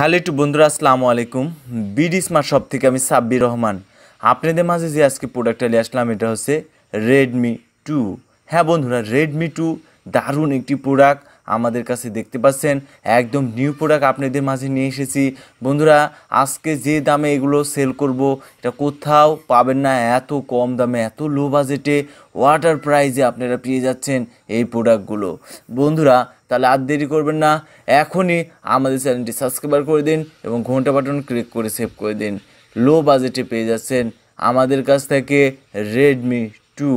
hello two বন্ধুরা আসসালামু আলাইকুম বিডি স্মার্ট শপ থেকে আমি সাব্বির রহমান আপনাদের মাঝে যে আজকে প্রোডাক্টটা নিয়ে আসলাম এটা হচ্ছে রেডমি টু হ্যাঁ বন্ধুরা রেডমি টু দারুণ একটি প্রোডাক্ট আমাদের কাছে দেখতে পাচ্ছেন একদম নিউ প্রোডাক্ট আপনাদের মাঝে নিয়ে এসেছি বন্ধুরা আজকে যে দামে এগুলো সেল করব এটা কোথাও পাবেন না এত কম দামে এত লো বাজেটে ওয়াটার প্রাইজে আপনারা পেয়ে যাচ্ছেন এই প্রোডাক্টগুলো বন্ধুরা তাহলে আর দেরি করবেন না এখনই আমাদের চ্যানেলটি সাবস্ক্রাইবার করে দিন এবং ঘন্টা বাটন ক্লিক করে সেভ করে দিন লো বাজেটে পেয়ে যাচ্ছেন আমাদের কাছ থেকে রেডমি টু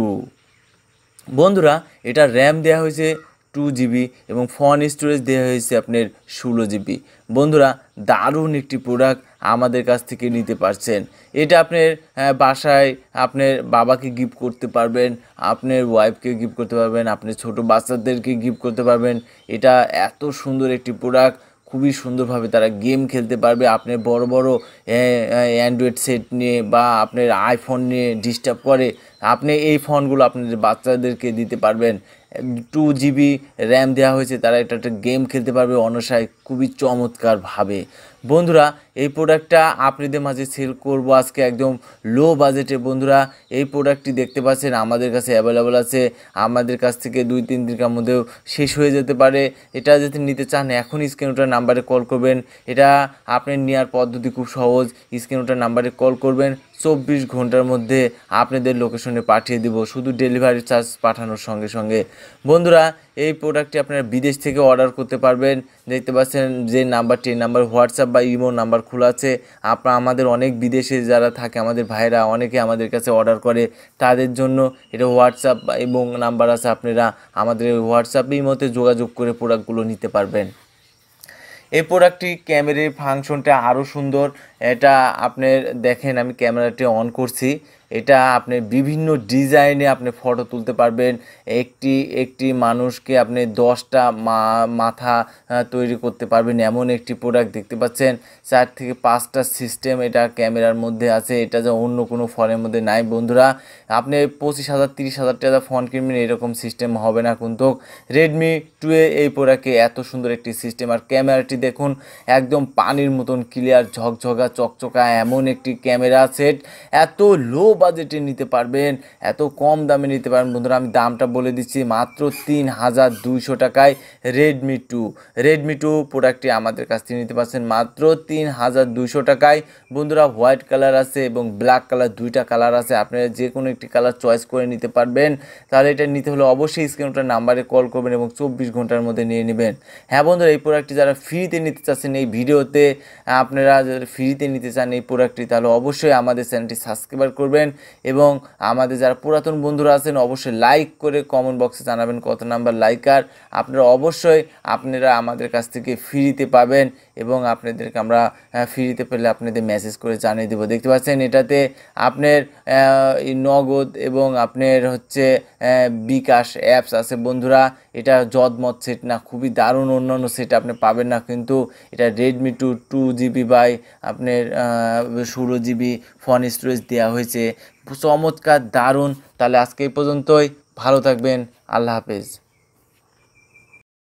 বন্ধুরা এটা র্যাম দেয়া হয়েছে টু জিবি এবং ফোন স্টোরেজ দেওয়া হয়েছে আপনার ষোলো জিবি বন্ধুরা দারুণ একটি প্রোডাক্ট আমাদের কাছ থেকে নিতে পারছেন এটা আপনার বাসায় আপনার বাবাকে গিফট করতে পারবেন আপনার ওয়াইফকে গিফট করতে পারবেন আপনার ছোটো বাচ্চাদেরকে গিফট করতে পারবেন এটা এত সুন্দর একটি প্রোডাক্ট খুবই সুন্দরভাবে তারা গেম খেলতে পারবে আপনার বড় বড় অ্যান্ড্রয়েড সেট নিয়ে বা আপনার আইফোন নিয়ে ডিস্টার্ব করে আপনি এই ফোনগুলো আপনাদের বাচ্চাদেরকে দিতে পারবেন টু জিবি র্যাম দেওয়া হয়েছে তারা এটা একটা গেম খেলতে পারবে অনসায় খুবই চমৎকারভাবে বন্ধুরা এই প্রোডাক্টটা আপনাদের মাঝে সেল করব আজকে একদম লো বাজেটে বন্ধুরা এই প্রোডাক্টটি দেখতে পাচ্ছেন আমাদের কাছে অ্যাভেলেবেল আছে আমাদের কাছ থেকে দুই তিন দিনের মধ্যেও শেষ হয়ে যেতে পারে এটা যদি নিতে চান এখন স্ক্রিনোটার নাম্বারে কল করবেন এটা আপনি নেওয়ার পদ্ধতি খুব সহজ স্ক্রিনোটার নাম্বারে কল করবেন চব্বিশ ঘন্টার মধ্যে আপনাদের লোকেশনে পাঠিয়ে দেব শুধু ডেলিভারি চার্জ পাঠানোর সঙ্গে সঙ্গে বন্ধুরা এই প্রোডাক্টটি আপনারা বিদেশ থেকে অর্ডার করতে পারবেন দেখতে পাচ্ছেন যে নাম্বারটি নাম্বার হোয়াটসঅ্যাপ বা ইমো নাম্বার খোলা আছে আপনার আমাদের অনেক বিদেশে যারা থাকে আমাদের ভাইরা অনেকে আমাদের কাছে অর্ডার করে তাদের জন্য এটা হোয়াটসঅ্যাপ এবং নাম্বার আছে আপনারা আমাদের হোয়াটসঅ্যাপ ইমোতে যোগাযোগ করে প্রোডাক্টগুলো নিতে পারবেন এরপর একটি ক্যামেরার ফাংশনটা আরও সুন্দর এটা আপনার দেখেন আমি ক্যামেরাটি অন করছি এটা আপনি বিভিন্ন ডিজাইনে আপনি ফটো তুলতে পারবেন একটি একটি মানুষকে আপনি দশটা মাথা তৈরি করতে পারবেন এমন একটি প্রোডাক্ট দেখতে পাচ্ছেন চার থেকে পাঁচটা সিস্টেম এটা ক্যামেরার মধ্যে আছে এটা যা অন্য কোনো ফোনের মধ্যে নাই বন্ধুরা আপনি পঁচিশ হাজার তিরিশ হাজার টাকা ফোন কিনবেন এরকম সিস্টেম হবে না কিন্তু রেডমি টুয়ে এই প্রোডাক্টে এত সুন্দর একটি সিস্টেম আর ক্যামেরাটি দেখুন একদম পানির মতন ক্লিয়ার ঝকঝকা চকচকা এমন একটি ক্যামেরা সেট এত লো বাজেটে নিতে পারবেন এত কম দামে নিতে পারবেন বন্ধুরা আমি দামটা বলে দিচ্ছি মাত্র তিন হাজার দুইশো টাকায় রেডমি টু রেডমি টু প্রোডাক্টটি আমাদের কাছ থেকে নিতে পারছেন মাত্র তিন হাজার দুইশো টাকায় বন্ধুরা হোয়াইট কালার আছে এবং ব্ল্যাক কালার দুইটা কালার আছে আপনারা যে কোনো একটি কালার চয়েস করে নিতে পারবেন তাহলে এটা নিতে হলে অবশ্যই স্ক্রিনটার নাম্বারে কল করবেন এবং চব্বিশ ঘন্টার মধ্যে নিয়ে নেবেন হ্যাঁ বন্ধুরা এই প্রোডাক্টটি যারা ফ্রিতে নিতে চাচ্ছেন এই ভিডিওতে আপনারা যারা ফ্রিতে নিতে চান এই প্রোডাক্টটি তাহলে অবশ্যই আমাদের চ্যানেলটি সাবস্ক্রাইব করবেন এবং আমাদের যারা পুরাতন বন্ধুরা আছেন অবশ্যই লাইক করে কমেন্ট বক্সে জানাবেন কত নাম্বার লাইক আর আপনারা অবশ্যই আপনারা আমাদের কাছ থেকে ফ্রিতে পাবেন এবং আপনাদেরকে আমরা ফ্রিতে পেলে আপনাদের মেসেজ করে জানিয়ে দেবো দেখতে পাচ্ছেন এটাতে আপনার নগদ এবং আপনার হচ্ছে বিকাশ অ্যাপস আছে বন্ধুরা এটা জদমত সেট না খুবই দারুণ অন্যান্য সেট আপনি পাবেন না কিন্তু এটা Redmi two two GB by আপনার ষোলো জিবি ফোন স্টোরেজ দেওয়া হয়েছে চমৎকার দারুণ তাহলে আজকে এই পর্যন্তই ভালো থাকবেন আল্লাহ হাফেজ